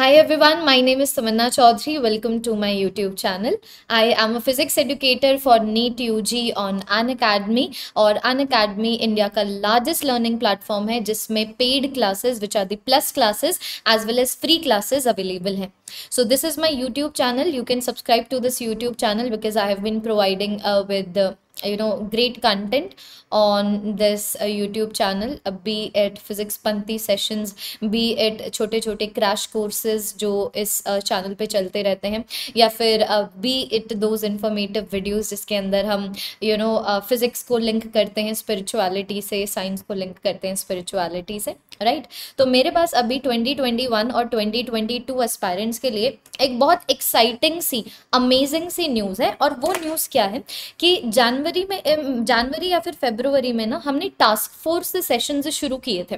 Hi everyone, my name is Samanna Chaudhary. Welcome to my YouTube channel. I am a physics educator for NEET UG on Unacademy और Unacademy India का largest learning platform है जिसमें paid classes which are the plus classes as well as free classes available हैं So this is my YouTube channel. You can subscribe to this YouTube channel because I have been providing uh, with the uh, you know great content on this uh, youtube channel uh, be it physics panti sessions be it छोटे छोटे crash courses जो इस channel uh, पे चलते रहते हैं या फिर be it those informative videos जिसके अंदर हम यू नो फिज़िक्स को लिंक करते हैं स्पिरिचुअलिटी से साइंस को लिंक करते हैं स्पिरिचुअलिटी से राइट तो मेरे पास अभी 2021 और 2022 एस्पायरेंट्स के लिए एक बहुत एक्साइटिंग सी अमेजिंग सी न्यूज़ है और वो न्यूज़ क्या है कि जनवरी में जनवरी या फिर फेब्रुवरी में ना हमने टास्क फोर्स सेशन शुरू किए थे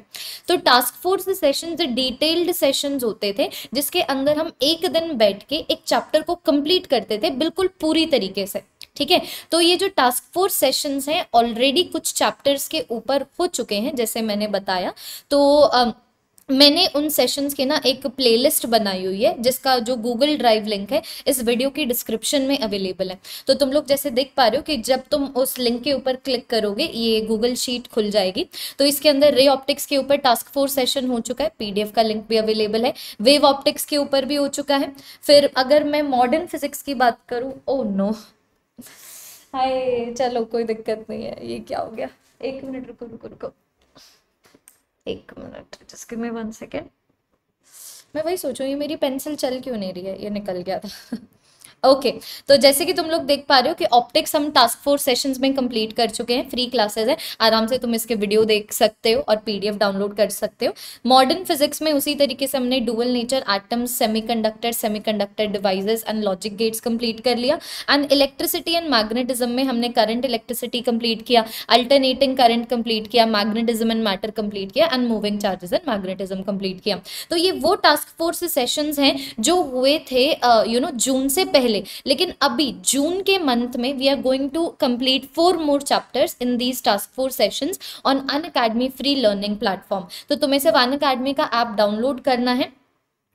तो task force session detailed session होते थे जिसके अंदर हम एक दिन बैठ के एक चैप्टर को कंप्लीट करते थे बिल्कुल पूरी तरीके से ठीक है तो ये जो टास्क फोर्स सेशंस हैं ऑलरेडी कुछ चैप्टर्स के ऊपर हो चुके हैं जैसे मैंने बताया तो आ, मैंने उन सेशंस के ना एक प्लेलिस्ट बनाई हुई है जिसका जो गूगल ड्राइव लिंक है इस वीडियो की डिस्क्रिप्शन में अवेलेबल है तो तुम लोग जैसे देख पा रहे हो कि जब तुम उस लिंक के ऊपर क्लिक करोगे ये गूगल शीट खुल जाएगी तो इसके अंदर रे ऑप्टिक्स के ऊपर टास्क फोर्स सेशन हो चुका है पीडीएफ का लिंक भी अवेलेबल है वेव ऑप्टिक्स के ऊपर भी हो चुका है फिर अगर मैं मॉडर्न फिजिक्स की बात करूँ ओ नो हाय चलो कोई दिक्कत नहीं है ये क्या हो गया एक मिनट रुको रुको रुको एक minute just give me one second मैं वही सोचूँ ये मेरी पेंसिल चल क्यों नहीं रही है ये निकल गया था ओके okay, तो जैसे कि तुम लोग देख पा रहे हो कि ऑप्टिक्स हम टास्क फोर्स सेशंस में कंप्लीट कर चुके हैं फ्री क्लासेस है आराम से तुम इसके वीडियो देख सकते हो और पीडीएफ डाउनलोड कर सकते हो मॉडर्न फिजिक्स में उसी तरीके से हमने dual nature atoms semiconductor semiconductor devices and logic gates complete कर लिया एंड इलेक्ट्रिसिटी एंड मैग्नेटिज्म में हमने करंट इलेक्ट्रिसिटी कंप्लीट किया अल्टरनेटिंग करंट कंप्लीट किया मैग्नेटिज्म एंड मैटर कंप्लीट किया and moving charges and magnetism complete किया तो ये वो टास्क फोर्स सेशन हैं जो हुए थे यू नो जून से पहले पहले लेकिन अभी जून के मंथ में we are going to complete four more chapters in these task four sessions on Unacademy free learning platform तो तुम्हें सिर्फ अन अकेडमी का ऐप डाउनलोड करना है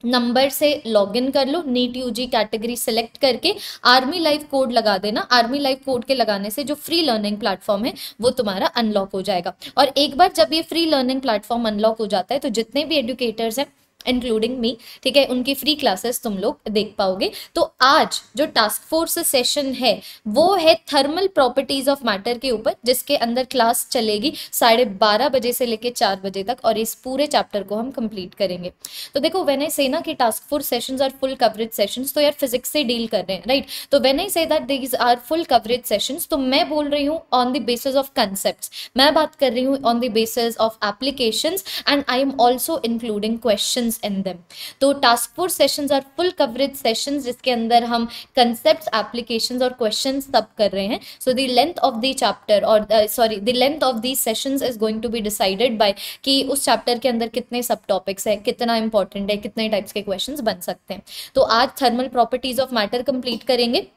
नंबर से लॉगिन कर लो नीट यूजी कैटेगरी सेलेक्ट करके आर्मी लाइफ कोड लगा देना आर्मी लाइफ कोड के लगाने से जो फ्री लर्निंग प्लेटफॉर्म है वो तुम्हारा अनलॉक हो जाएगा और एक बार जब ये फ्री लर्निंग प्लेटफॉर्म अनलॉक हो जाता है तो जितने भी एडुकेटर्स हैं इंक्लूडिंग मी ठीक है उनकी फ्री क्लासेस तुम लोग देख पाओगे तो आज जो टास्क फोर्स सेशन है वो है थर्मल प्रॉपर्टीज ऑफ मैटर के ऊपर जिसके अंदर क्लास चलेगी साढ़े बारह बजे से लेकर चार बजे तक और इस पूरे चैप्टर को हम कंप्लीट करेंगे तो देखो वेन आई सेना कि task force session are full coverage session तो यार फिजिक्स से डील कर रहे हैं राइट तो when I say that these are full coverage session तो मैं बोल रही हूँ on the basis of concept मैं बात कर रही हूँ on the basis of application and I am also including question in them तो task force sessions are full coverage sessions जिसके अंदर हम कंसेप्ट एप्लीकेशन और क्वेश्चन सब कर रहे हैं so the length of the chapter और sorry the length of the sessions is going to be decided by कि उस चैप्टर के अंदर कितने सब टॉपिक्स हैं कितना इंपॉर्टेंट है कितने टाइप्स के क्वेश्चन बन सकते हैं तो आज thermal properties of matter complete करेंगे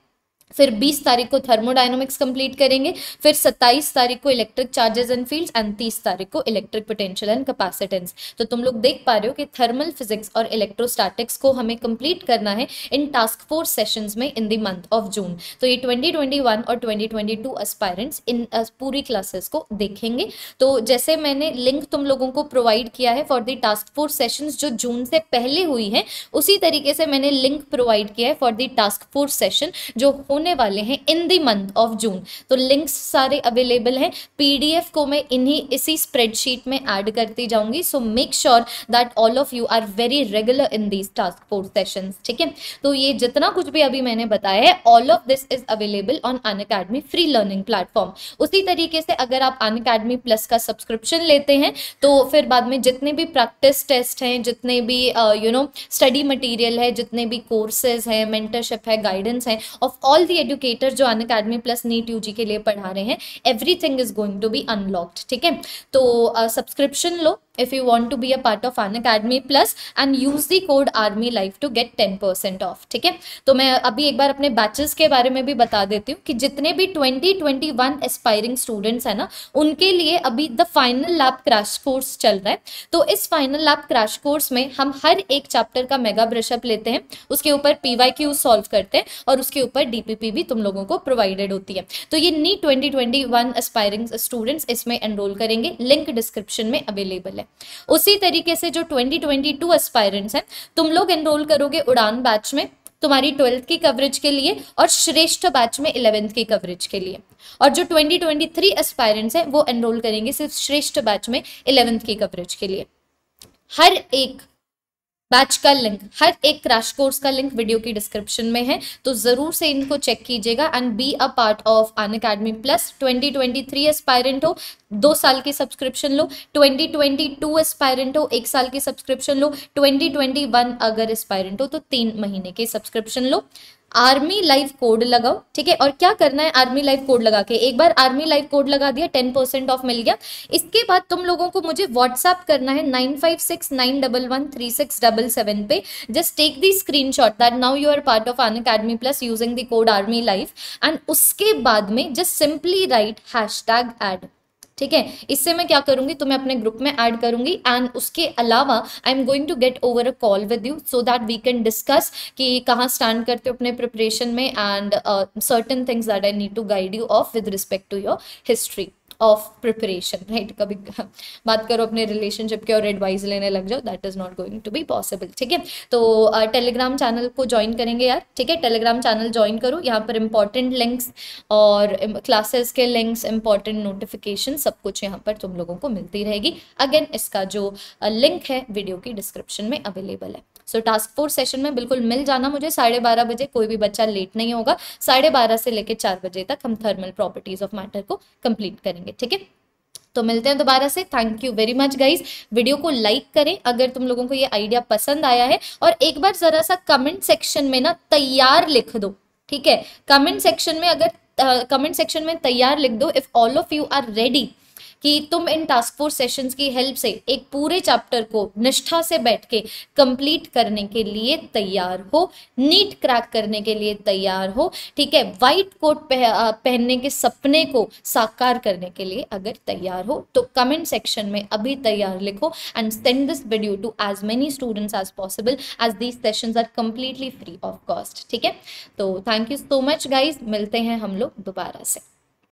फिर 20 तारीख को थर्मोडाइनमिक्स कंप्लीट करेंगे फिर 27 तारीख को electric charges and fields and 30 तारीख को इलेक्ट्रिक पोटेंशियल एंड कैपेसिटेंस तो तुम लोग देख पा रहे हो कि थर्मल फिजिक्स और इलेक्ट्रोस्टैटिक्स को हमें कंप्लीट करना है इन टास्क फोर्स सेशंस में in the month of June तो ये ट्वेंटी और ट्वेंटी एस्पायरेंट्स इन पूरी क्लासेस को देखेंगे तो जैसे मैंने लिंक तुम लोगों को प्रोवाइड किया है for the task force session जो जून से पहले हुई है उसी तरीके से मैंने लिंक प्रोवाइड किया है for the task force session जो होने वाले हैं इन दी मंथ ऑफ जून तो लिंक्स सारे अवेलेबल हैं पीडीएफ को मैं इन्हीं इसी स्प्रेडशीट में ऐड करती जाऊंगी so make sure that all of you are very regular in these task force session ठीक है तो ये जितना कुछ भी अभी मैंने बताया है all of this is available on Unacademy free learning platform उसी तरीके से अगर आप अन अकेडमी प्लस का सब्सक्रिप्शन लेते हैं तो फिर बाद में जितने भी प्रैक्टिस टेस्ट हैं जितने भी यू नो स्टडी मटीरियल है जितने भी कोर्सेज हैं मेंटरशिप है गाइडेंस है ऑफ ऑल दी एडुकेटर जो Unacademy plus NEET UG के लिए पढ़ा रहे हैं everything is going to be unlocked ठीक है तो सब्सक्रिप्शन uh, लो if you want to be a part of Fun Academy Plus and use the code Army Life to get 10% off ठीक है तो मैं अभी एक बार अपने बैचेस के बारे में भी बता देती हूँ कि जितने भी 2021 एस्पायरिंग स्टूडेंट्स हैं ना उनके लिए अभी the final lap crash course चल रहा है तो इस फाइनल लैब क्रैश कोर्स में हम हर एक चैप्टर का मेगा ब्रशअप लेते हैं उसके ऊपर पी वाई क्यू सॉल्व करते हैं और उसके ऊपर डीपीपी भी तुम लोगों को प्रोवाइडेड होती है तो ये नी 2021 एस्पायरिंग स्टूडेंट्स इसमें एनरोल करेंगे लिंक डिस्क्रिप्शन में अवेलेबल है उसी तरीके से जो 2022 एस्पायरेंट्स हैं तुम लोग एनरोल करोगे उड़ान बैच में तुम्हारी ट्वेल्थ की कवरेज के लिए और श्रेष्ठ बैच में इलेवेंथ की कवरेज के लिए और जो 2023 एस्पायरेंट्स हैं वो एनरोल करेंगे सिर्फ श्रेष्ठ बैच में इलेवेंथ की कवरेज के लिए हर एक बैच का लिंक हर एक क्रैश कोर्स का लिंक वीडियो की डिस्क्रिप्शन में है तो ज़रूर से इनको चेक कीजिएगा and be a part of Unacademy plus 2023 aspirant हो दो साल की सब्सक्रिप्शन लो 2022 एस्पायरेंट हो एक साल की सब्सक्रिप्शन लो 2021 अगर एस्पायरेंट हो तो तीन महीने की सब्सक्रिप्शन लो आर्मी लाइफ कोड लगाओ ठीक है और क्या करना है आर्मी लाइफ कोड लगा के एक बार आर्मी लाइफ कोड लगा दिया टेन परसेंट ऑफ मिल गया इसके बाद तुम लोगों को मुझे व्हाट्सअप करना है nine five six nine double one three six double seven पे just take the screen shot that now you are part of Unacademy plus using the code army life and उसके बाद में just simply write hash tag add ठीक है इससे मैं क्या करूंगी तुम्हें अपने ग्रुप में ऐड करूंगी एंड उसके अलावा I am going to get over a call with you so that we can discuss कि कहाँ स्टैंड करते हो अपने प्रिपरेशन में and certain things that I need to guide you of with respect to your history of preparation right कभी बात करो अपने रिलेशनशिप के और एडवाइस लेने लग जाओ that is not going to be possible ठीक है तो टेलीग्राम uh, चैनल को ज्वाइन करेंगे यार ठीक है टेलीग्राम चैनल ज्वाइन करो यहाँ पर इंपॉर्टेंट लिंक्स और क्लासेस um, के लिंक्स इंपॉर्टेंट नोटिफिकेशन सब कुछ यहाँ पर तुम लोगों को मिलती रहेगी अगेन इसका जो लिंक uh, है वीडियो की डिस्क्रिप्शन में अवेलेबल है सो टास्क फोर्स सेशन में बिल्कुल मिल जाना मुझे साढ़े बारह बजे कोई भी बच्चा लेट नहीं होगा साढ़े बारह से लेकर चार बजे तक हम थर्मल प्रॉपर्टीज ऑफ मैटर को कंप्लीट करेंगे जाएंगे ठीक है तो मिलते हैं दोबारा से thank you very much guys video को लाइक करें अगर तुम लोगों को ये आइडिया पसंद आया है और एक बार जरा सा कमेंट सेक्शन में ना तैयार लिख दो ठीक है कमेंट सेक्शन में अगर कमेंट uh, सेक्शन में तैयार लिख दो if all of you are ready कि तुम इन टास्क फोर्स सेशंस की हेल्प से एक पूरे चैप्टर को निष्ठा से बैठ के कंप्लीट करने के लिए तैयार हो नीट क्रैक करने के लिए तैयार हो ठीक है वाइट कोट पह, पहनने के सपने को साकार करने के लिए अगर तैयार हो तो कमेंट सेक्शन में अभी तैयार लिखो and send this video to as many students as possible as these session are completely free of cost ठीक है तो thank you so much guys मिलते हैं हम लोग दोबारा से